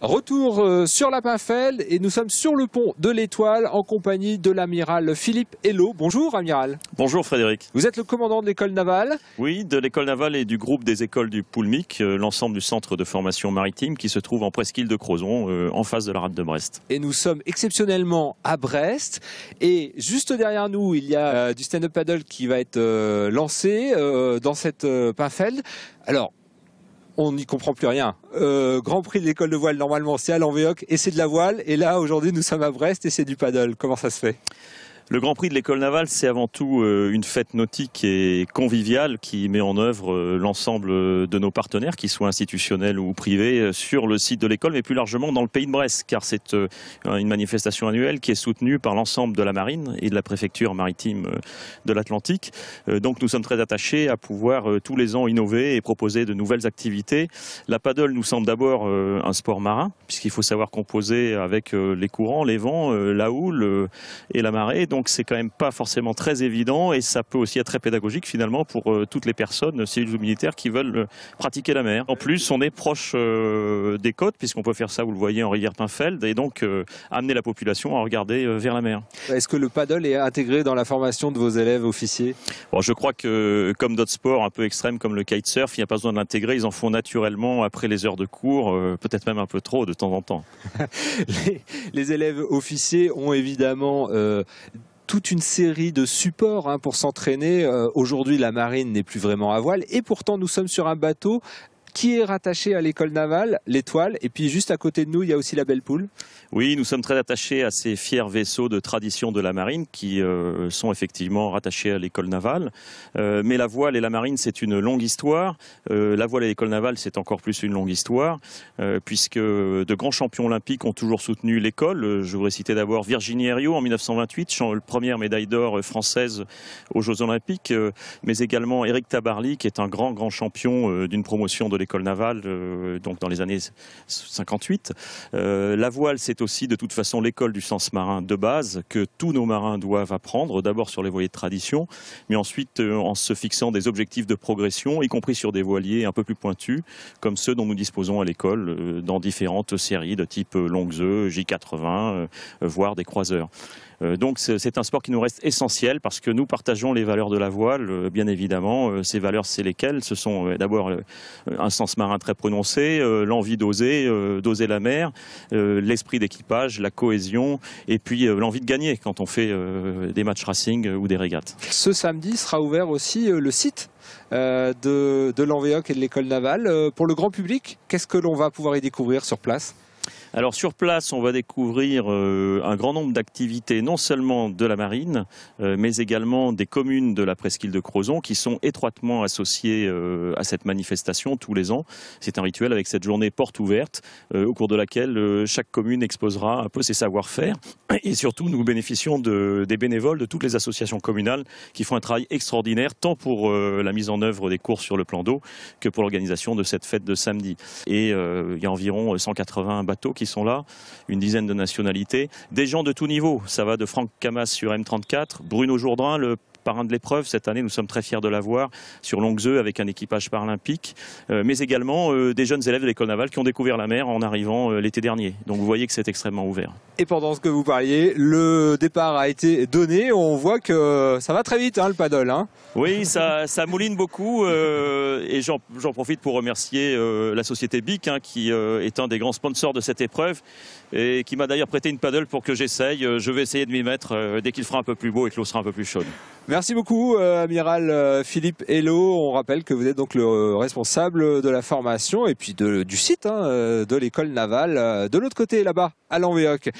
Retour euh, sur la Pinfeld et nous sommes sur le pont de l'Étoile en compagnie de l'amiral Philippe Hello. Bonjour amiral. Bonjour Frédéric. Vous êtes le commandant de l'école navale. Oui, de l'école navale et du groupe des écoles du Poulmic, euh, l'ensemble du centre de formation maritime qui se trouve en presqu'île de Crozon, euh, en face de la rade de Brest. Et nous sommes exceptionnellement à Brest et juste derrière nous, il y a du stand-up paddle qui va être lancé dans cette Pinfeld. Alors, on n'y comprend plus rien. Euh, Grand Prix de l'école de voile, normalement, c'est à l'envéoc et c'est de la voile. Et là, aujourd'hui, nous sommes à Brest et c'est du paddle. Comment ça se fait le Grand Prix de l'école navale, c'est avant tout euh, une fête nautique et conviviale qui met en œuvre euh, l'ensemble de nos partenaires, qu'ils soient institutionnels ou privés, euh, sur le site de l'école, mais plus largement dans le pays de Brest, car c'est une manifestation annuelle qui est soutenue par l'ensemble de la marine et de la préfecture maritime de l'Atlantique. Donc nous sommes très attachés à pouvoir tous les ans innover et proposer de nouvelles activités. La paddle nous semble d'abord un sport marin, puisqu'il faut savoir composer avec les courants, les vents, la houle et la marée donc c'est quand même pas forcément très évident et ça peut aussi être très pédagogique finalement pour euh, toutes les personnes, euh, ou militaires qui veulent euh, pratiquer la mer. En plus, on est proche des côtes puisqu'on peut faire ça, vous le voyez, en rivière Pinfeld et donc amener la population à regarder vers la mer. Est-ce que le paddle est intégré dans la formation de vos élèves officiers bon, Je crois que comme d'autres sports un peu extrêmes comme le kitesurf, il n'y a pas besoin de l'intégrer, ils en font naturellement après les heures de cours, peut-être même un peu trop de temps en temps. les, élèves officiers ont évidemment toute une série de supports hein, pour s'entraîner. Euh, aujourd'hui, la marine n'est plus vraiment à voile et pourtant nous sommes sur un bateau qui est rattaché à l'école navale, l'étoile, et puis juste à côté de nous, il y a aussi la Belle Poule. Oui, nous sommes très attachés à ces fiers vaisseaux de tradition de la marine qui euh, sont effectivement rattachés à l'école navale. Euh, mais la voile et la marine, c'est une longue histoire. Euh, la voile et l'école navale, c'est encore plus une longue histoire, puisque de grands champions olympiques ont toujours soutenu l'école. Je voudrais citer d'abord Virginie Herriot en 1928, première médaille d'or française aux Jeux olympiques, mais également Éric Tabarly, qui est un grand, grand champion d'une promotion de l'école navale, euh, donc dans les années 58. Euh, la voile, c'est aussi de toute façon l'école du sens marin de base que tous nos marins doivent apprendre, d'abord sur les voiliers de tradition, mais ensuite euh, en se fixant des objectifs de progression, y compris sur des voiliers un peu plus pointus, comme ceux dont nous disposons à l'école dans différentes séries de type Longuezeu, J80, voire des croiseurs. Euh, donc c'est un sport qui nous reste essentiel parce que nous partageons les valeurs de la voile, euh, bien évidemment. Euh, ces valeurs, c'est lesquelles Ce sont d'abord un sens marin très prononcé, l'envie d'oser, d'oser la mer, l'esprit d'équipage, la cohésion, et puis l'envie de gagner quand on fait des matchs racing ou des régates. Ce samedi sera ouvert aussi le site de, de et de l'école navale. Pour le grand public, qu'est-ce que l'on va pouvoir y découvrir sur place alors sur place, on va découvrir euh, un grand nombre d'activités, non seulement de la marine, euh, mais également des communes de la presqu'île de Crozon qui sont étroitement associées euh, à cette manifestation tous les ans. C'est un rituel avec cette journée porte ouverte au cours de laquelle chaque commune exposera un peu ses savoir-faire. Et surtout, nous bénéficions des bénévoles de toutes les associations communales qui font un travail extraordinaire, tant pour la mise en œuvre des courses sur le plan d'eau que pour l'organisation de cette fête de samedi. Et il y a environ 180 bateaux qui sont là, une dizaine de nationalités, des gens de tous niveau. Ça va de Franck Camas sur M34, Bruno Jourdain, le parrain de l'épreuve. Cette année, nous sommes très fiers de l'avoir sur Longuezeu avec un équipage paralympique, euh, mais également euh, des jeunes élèves de l'école navale qui ont découvert la mer en arrivant euh, l'été dernier. Donc vous voyez que c'est extrêmement ouvert. Et pendant ce que vous parliez, le départ a été donné. On voit que ça va très vite, hein, le paddle. Hein. oui, ça, ça mouline beaucoup. et j'en profite pour remercier la société BIC, hein, qui est un des grands sponsors de cette épreuve et qui m'a d'ailleurs prêté une paddle pour que j'essaye. Euh, je vais essayer de m'y mettre euh, dès qu'il fera un peu plus beau et que l'eau sera un peu plus chaude. Merci beaucoup, euh, amiral Philippe Hello. On rappelle que vous êtes donc le responsable de la formation et puis du site hein, de l'école navale de l'autre côté, là-bas, à l'Enveoc.